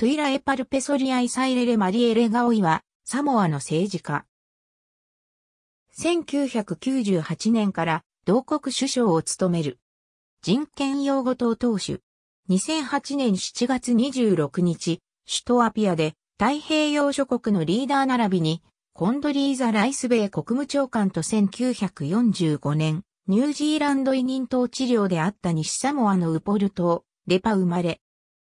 トゥイラエパルペソリアイサイレレマリエレガオイは、サモアの政治家。1998年から同国首相を務める。人権擁護党党首。2008年7月26日、首都アピアで太平洋諸国のリーダー並びに、コンドリーザ・ライスベイ国務長官と1945年、ニュージーランド委任党治療であった西サモアのウポル島、レパ生まれ。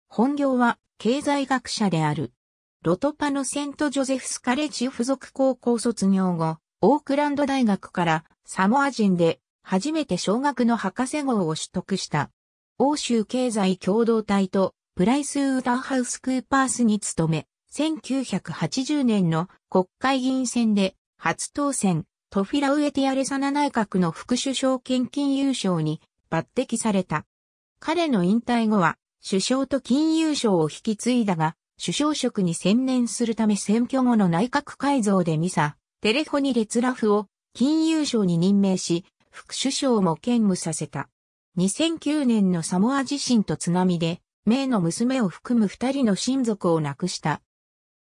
本業は経済学者である。ロトパのセント・ジョゼフス・カレッジ付属高校卒業後、オークランド大学からサモア人で初めて小学の博士号を取得した。欧州経済共同体とプライス・ウーターハウス・クーパースに勤め、1980年の国会議員選で初当選、トフィラウエティアレサナ内閣の副首相兼金優勝に抜擢された。彼の引退後は首相と金融省を引き継いだが、首相職に専念するため選挙後の内閣改造でミサ、テレフォニレツラフを金融省に任命し、副首相も兼務させた。2009年のサモア地震と津波で、名の娘を含む二人の親族を亡くした。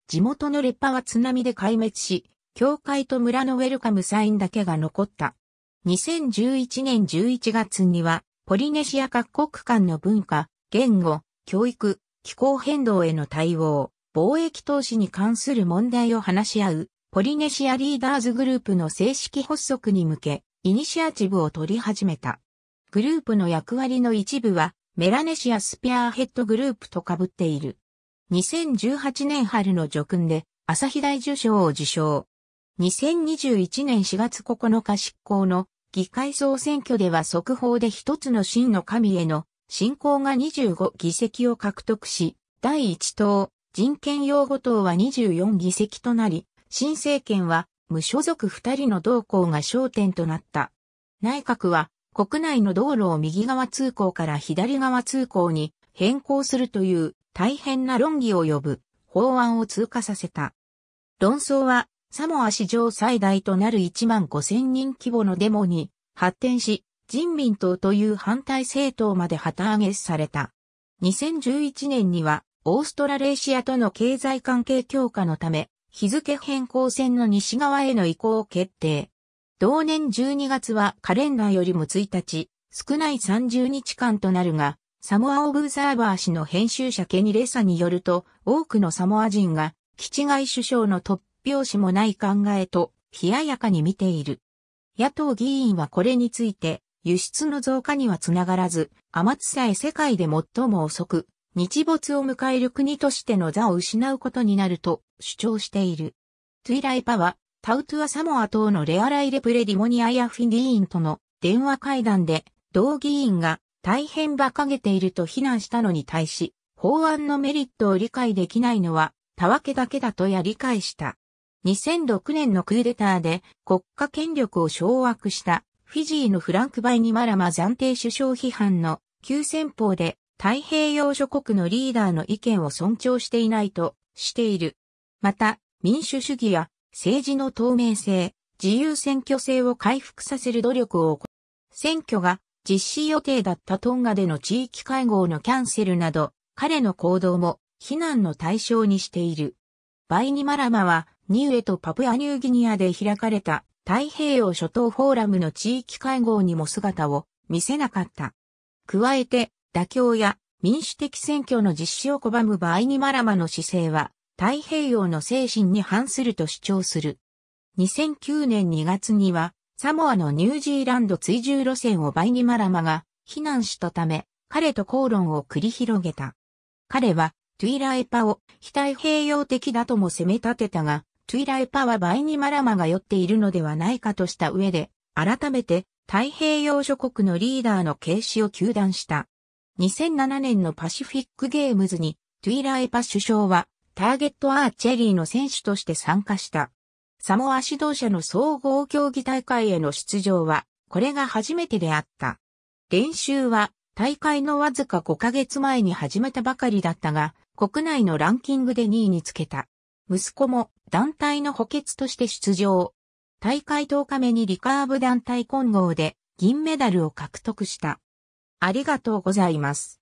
地元のレッパは津波で壊滅し、教会と村のウェルカムサインだけが残った。2011年11月には、ポリネシア各国間の文化、言語、教育、気候変動への対応、貿易投資に関する問題を話し合う、ポリネシアリーダーズグループの正式発足に向け、イニシアチブを取り始めた。グループの役割の一部は、メラネシアスピアーヘッドグループと被っている。2018年春の叙勲で、朝日大受賞を受賞。2021年4月9日執行の議会総選挙では速報で一つの真の神への信仰が25議席を獲得し、第1党、人権擁護党は24議席となり、新政権は無所属2人の同行が焦点となった。内閣は国内の道路を右側通行から左側通行に変更するという大変な論議を呼ぶ法案を通過させた。論争はサモア史上最大となる1万5000人規模のデモに発展し、人民党という反対政党まで旗揚げされた。2011年には、オーストラレーシアとの経済関係強化のため、日付変更線の西側への移行を決定。同年12月はカレンダーよりも1日、少ない30日間となるが、サモア・オブザーバー氏の編集者ケニレサによると、多くのサモア人が、基地外首相の突拍子もない考えと、冷ややかに見ている。野党議員はこれについて、輸出の増加にはつながらず、マ津さえ世界で最も遅く、日没を迎える国としての座を失うことになると主張している。トゥイライパは、タウトゥアサモア等のレアライレプレディモニアやフィ議員との電話会談で、同議員が大変馬鹿げていると非難したのに対し、法案のメリットを理解できないのは、たわけだけだとや理解した。2006年のクーデターで国家権力を掌握したフィジーのフランク・バイニマラマ暫定首相批判の急先鋒で太平洋諸国のリーダーの意見を尊重していないとしている。また、民主主義や政治の透明性、自由選挙制を回復させる努力を行う。選挙が実施予定だったトンガでの地域会合のキャンセルなど、彼の行動も非難の対象にしている。バイニマラマはニウエとパプアニューギニアで開かれた太平洋諸島フォーラムの地域会合にも姿を見せなかった。加えて、妥協や民主的選挙の実施を拒む場合にマラマの姿勢は、太平洋の精神に反すると主張する。2009年2月には、サモアのニュージーランド追従路線をバイニマラマが非難したため、彼と口論を繰り広げた。彼は、トゥイラエパを非太平洋的だとも責め立てたが、トゥイライパは倍にマラマが酔っているのではないかとした上で、改めて太平洋諸国のリーダーの軽視を求断した。2007年のパシフィックゲームズにトゥイライパ首相はターゲットアーチェリーの選手として参加した。サモア指導者の総合競技大会への出場は、これが初めてであった。練習は、大会のわずか5ヶ月前に始めたばかりだったが、国内のランキングで2位につけた。息子も団体の補欠として出場。大会10日目にリカーブ団体混合で銀メダルを獲得した。ありがとうございます。